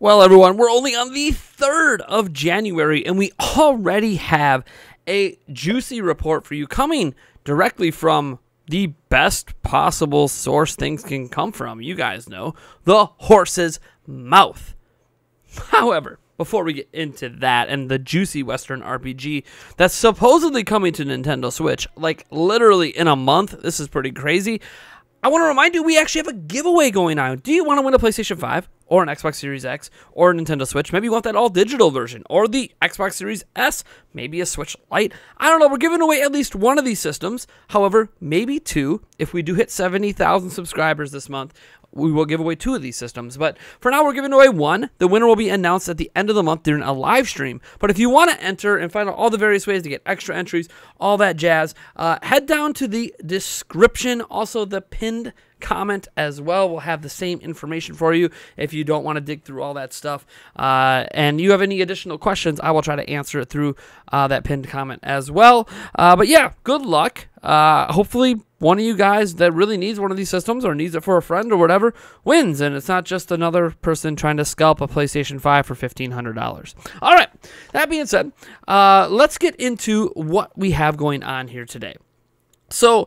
Well, everyone, we're only on the 3rd of January, and we already have a juicy report for you coming directly from the best possible source things can come from. You guys know the horse's mouth. However, before we get into that and the juicy Western RPG that's supposedly coming to Nintendo Switch, like literally in a month, this is pretty crazy. I want to remind you, we actually have a giveaway going on. Do you want to win a PlayStation 5? or an Xbox Series X or a Nintendo Switch. Maybe you want that all digital version or the Xbox Series S, maybe a Switch Lite. I don't know. We're giving away at least one of these systems. However, maybe two. If we do hit 70,000 subscribers this month, we will give away two of these systems. But for now, we're giving away one. The winner will be announced at the end of the month during a live stream. But if you want to enter and find out all the various ways to get extra entries, all that jazz, uh, head down to the description, also the pinned comment as well. We'll have the same information for you if you don't want to dig through all that stuff. Uh, and you have any additional questions, I will try to answer it through uh, that pinned comment as well. Uh, but yeah, good luck. Uh, hopefully, one of you guys that really needs one of these systems or needs it for a friend or whatever wins, and it's not just another person trying to scalp a PlayStation 5 for $1,500. All right, that being said, uh, let's get into what we have going on here today. So,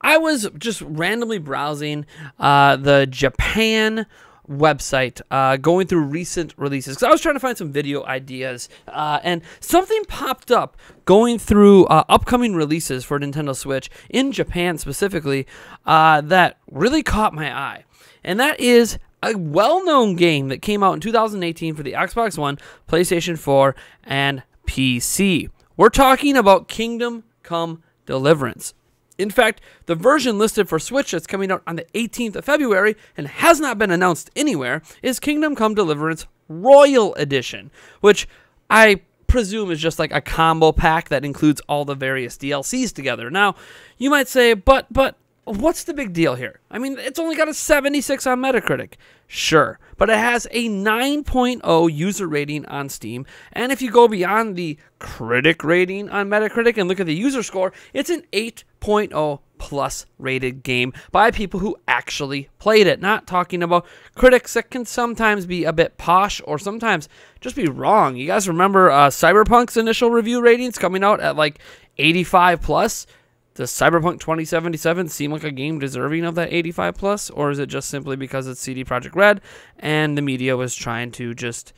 I was just randomly browsing uh, the Japan website, uh, going through recent releases because I was trying to find some video ideas, uh, and something popped up going through uh, upcoming releases for Nintendo Switch in Japan specifically uh, that really caught my eye, and that is a well-known game that came out in 2018 for the Xbox One, PlayStation 4, and PC. We're talking about Kingdom Come Deliverance. In fact, the version listed for Switch that's coming out on the 18th of February and has not been announced anywhere is Kingdom Come Deliverance Royal Edition, which I presume is just like a combo pack that includes all the various DLCs together. Now, you might say, but, but, what's the big deal here? I mean, it's only got a 76 on Metacritic. Sure, but it has a 9.0 user rating on Steam, and if you go beyond the critic rating on Metacritic and look at the user score, it's an 8 Point zero oh plus rated game by people who actually played it. Not talking about critics that can sometimes be a bit posh or sometimes just be wrong. You guys remember uh, Cyberpunk's initial review ratings coming out at like 85 plus? Does Cyberpunk 2077 seem like a game deserving of that 85 plus, or is it just simply because it's CD Projekt Red and the media was trying to just,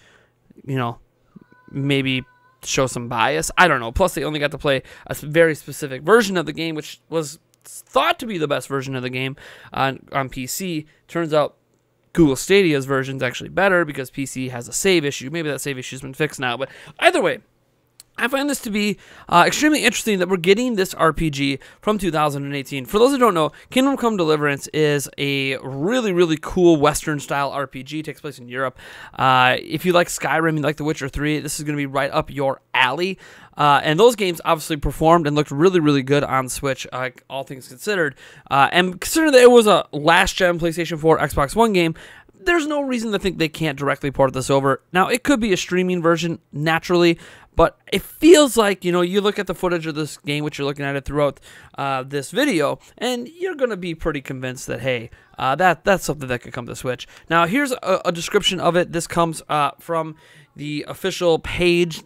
you know, maybe show some bias. I don't know. Plus, they only got to play a very specific version of the game, which was thought to be the best version of the game on, on PC. Turns out Google Stadia's version is actually better because PC has a save issue. Maybe that save issue has been fixed now, but either way, I find this to be uh, extremely interesting that we're getting this RPG from 2018. For those who don't know, Kingdom Come Deliverance is a really, really cool Western style RPG. It takes place in Europe. Uh, if you like Skyrim, you like The Witcher 3, this is going to be right up your alley. Uh, and those games obviously performed and looked really, really good on Switch, uh, all things considered. Uh, and considering that it was a last gen PlayStation 4, Xbox One game, there's no reason to think they can't directly port this over. Now, it could be a streaming version, naturally, but it feels like, you know, you look at the footage of this game, which you're looking at it throughout uh, this video, and you're going to be pretty convinced that, hey, uh, that that's something that could come to Switch. Now, here's a, a description of it. This comes uh, from the official page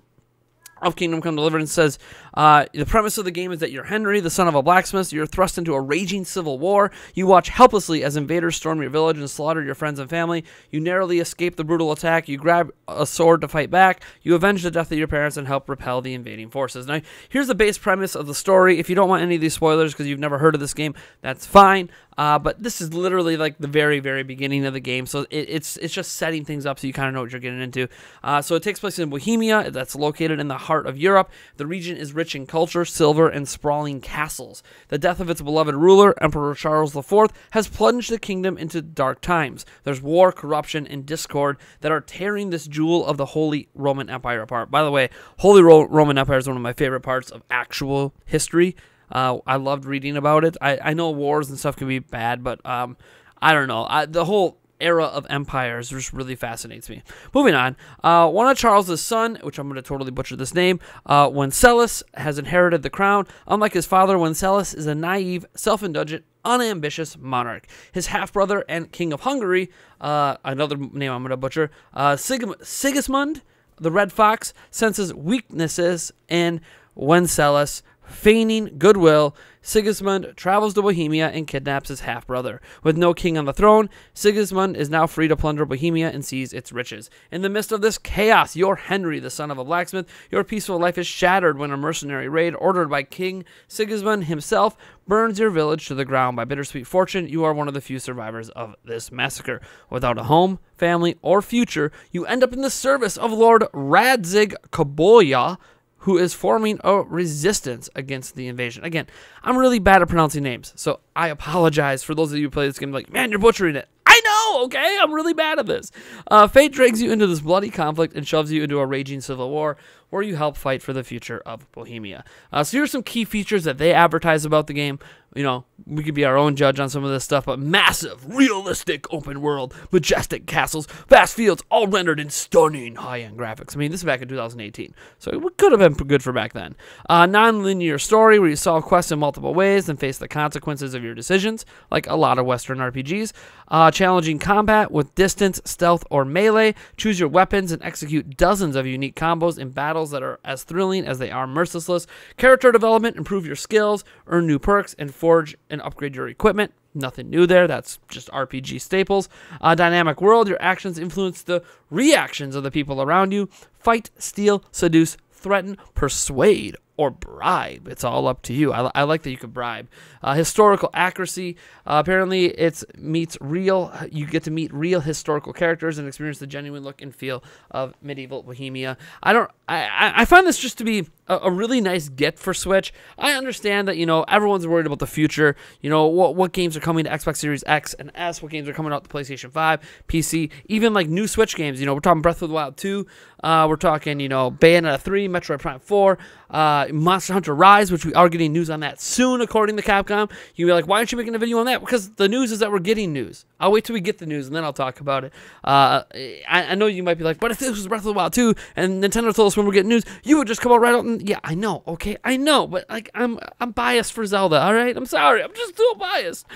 of Kingdom Come Deliverance says uh, the premise of the game is that you're Henry, the son of a blacksmith. You're thrust into a raging civil war. You watch helplessly as invaders storm your village and slaughter your friends and family. You narrowly escape the brutal attack. You grab a sword to fight back. You avenge the death of your parents and help repel the invading forces. Now, here's the base premise of the story. If you don't want any of these spoilers because you've never heard of this game, that's fine. Uh, but this is literally like the very, very beginning of the game, so it, it's it's just setting things up so you kind of know what you're getting into. Uh, so it takes place in Bohemia, that's located in the heart of Europe. The region is rich in culture, silver, and sprawling castles. The death of its beloved ruler, Emperor Charles IV, has plunged the kingdom into dark times. There's war, corruption, and discord that are tearing this jewel of the Holy Roman Empire apart. By the way, Holy Ro Roman Empire is one of my favorite parts of actual history. Uh, I loved reading about it. I, I know wars and stuff can be bad, but um, I don't know. I, the whole era of empires just really fascinates me. Moving on, uh, one of Charles's son, which I'm going to totally butcher this name, uh, has inherited the crown. Unlike his father, Wenceslaus is a naive, self-indulgent, unambitious monarch. His half-brother and king of Hungary, uh, another name I'm going to butcher, uh, Sig Sigismund, the Red Fox, senses weaknesses in Wenceslaus, Feigning goodwill, Sigismund travels to Bohemia and kidnaps his half brother. With no king on the throne, Sigismund is now free to plunder Bohemia and seize its riches. In the midst of this chaos, your Henry, the son of a blacksmith, your peaceful life is shattered when a mercenary raid ordered by King Sigismund himself burns your village to the ground. By bittersweet fortune, you are one of the few survivors of this massacre. Without a home, family, or future, you end up in the service of Lord Radzig Kaboya who is forming a resistance against the invasion. Again, I'm really bad at pronouncing names, so I apologize for those of you who play this game like, man, you're butchering it. I know, okay? I'm really bad at this. Uh, fate drags you into this bloody conflict and shoves you into a raging civil war or you help fight for the future of Bohemia. Uh, so here's some key features that they advertise about the game. You know, we could be our own judge on some of this stuff, but massive, realistic open world, majestic castles, vast fields, all rendered in stunning high-end graphics. I mean, this is back in 2018, so it could have been good for back then. Uh, non-linear story where you solve quests in multiple ways and face the consequences of your decisions, like a lot of Western RPGs. Uh, challenging combat with distance, stealth, or melee. Choose your weapons and execute dozens of unique combos in battles battles that are as thrilling as they are merciless. Character development, improve your skills, earn new perks, and forge and upgrade your equipment. Nothing new there. That's just RPG staples. A uh, dynamic world. Your actions influence the reactions of the people around you. Fight, steal, seduce, threaten, persuade, or bribe. It's all up to you. I, I like that you can bribe. Uh, historical accuracy. Uh, apparently, it's meets real. You get to meet real historical characters and experience the genuine look and feel of medieval Bohemia. I don't. I I find this just to be a, a really nice get for Switch. I understand that you know everyone's worried about the future. You know what what games are coming to Xbox Series X and S. What games are coming out to PlayStation Five, PC, even like new Switch games. You know we're talking Breath of the Wild two. Uh, we're talking, you know, Bayonetta 3, Metroid Prime 4, uh, Monster Hunter Rise, which we are getting news on that soon, according to Capcom. You'll be like, why aren't you making a video on that? Because the news is that we're getting news. I'll wait till we get the news and then I'll talk about it. Uh, I, I, know you might be like, but if this was Breath of the Wild 2 and Nintendo told us when we're getting news, you would just come out right out and yeah, I know, okay, I know, but like I'm I'm biased for Zelda, all right? I'm sorry, I'm just too biased.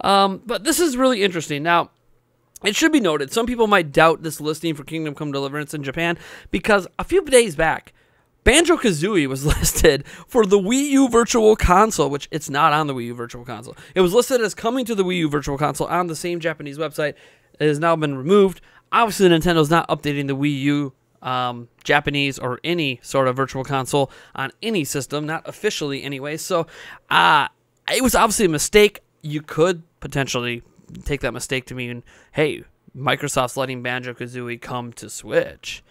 Um, but this is really interesting. Now, it should be noted, some people might doubt this listing for Kingdom Come Deliverance in Japan because a few days back, Banjo Kazooie was listed for the Wii U Virtual Console, which it's not on the Wii U Virtual Console. It was listed as coming to the Wii U Virtual Console on the same Japanese website. It has now been removed. Obviously, Nintendo's not updating the Wii U um, Japanese or any sort of Virtual Console on any system, not officially anyway. So uh, it was obviously a mistake. You could potentially take that mistake to mean, hey, Microsoft's letting Banjo Kazooie come to Switch,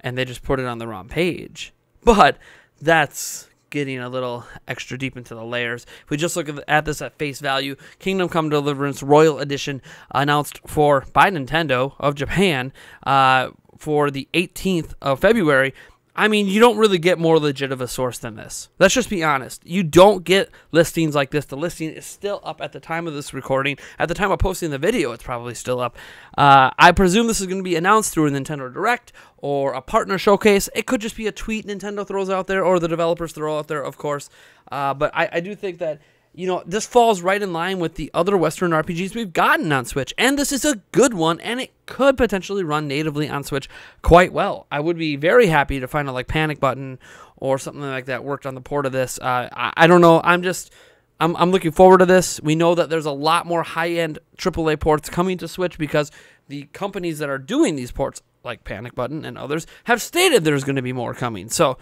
and they just put it on the wrong page. But that's getting a little extra deep into the layers. If we just look at, this at face value, Kingdom Come Deliverance Royal Edition announced for by Nintendo of Japan uh, for the 18th of February I mean, you don't really get more legit of a source than this. Let's just be honest. You don't get listings like this. The listing is still up at the time of this recording. At the time of posting the video, it's probably still up. Uh, I presume this is going to be announced through a Nintendo Direct or a partner showcase. It could just be a tweet Nintendo throws out there or the developers throw out there, of course. Uh, but I, I do think that you know, this falls right in line with the other Western RPGs we've gotten on Switch. And this is a good one, and it could potentially run natively on Switch quite well. I would be very happy to find out, like, Panic Button or something like that worked on the port of this. Uh, I, I, don't know. I'm just. I'm, I'm looking forward to this. We know that there's a lot more high end AAA ports coming to Switch because the companies that are doing these ports, like Panic Button and others, have stated there's going to be more coming. So,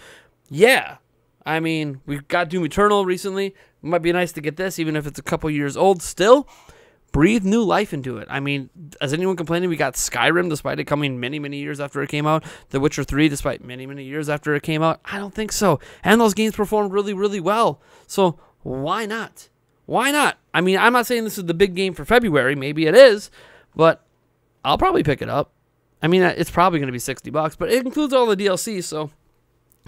yeah, I mean, we got Doom Eternal recently. It might be nice to get this, even if it's a couple years old still. Breathe new life into it. I mean, is anyone complaining? We got Skyrim, despite it coming many, many years after it came out. The Witcher 3, despite many, many years after it came out. I don't think so. And those games performed really, really well. So why not? Why not? I mean, I'm not saying this is the big game for February. Maybe it is, but I'll probably pick it up. I mean, it's probably going to be 60 bucks, but it includes all the DLC, so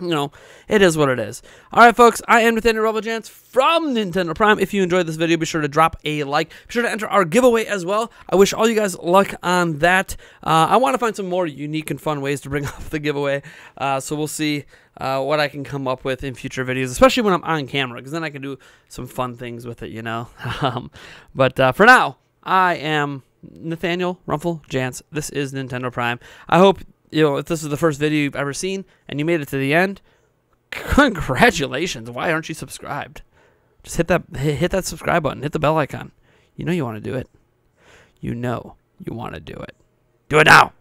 you know, it is what it is. All right, folks, I am Nathaniel Rebelchance from Nintendo Prime. If you enjoyed this video, be sure to drop a like. Be sure to enter our giveaway as well. I wish all you guys luck on that. Uh, I want to find some more unique and fun ways to bring up the giveaway, uh, so we'll see uh, what I can come up with in future videos, especially when I'm on camera, because then I can do some fun things with it, you know. um, but uh, for now, I am Nathaniel Rumpel Jance. This is Nintendo Prime. I hope you know, if this is the first video you've ever seen and you made it to the end, congratulations. Why aren't you subscribed? Just hit that hit that subscribe button, hit the bell icon. You know you want to do it. You know you want to do it. Do it now.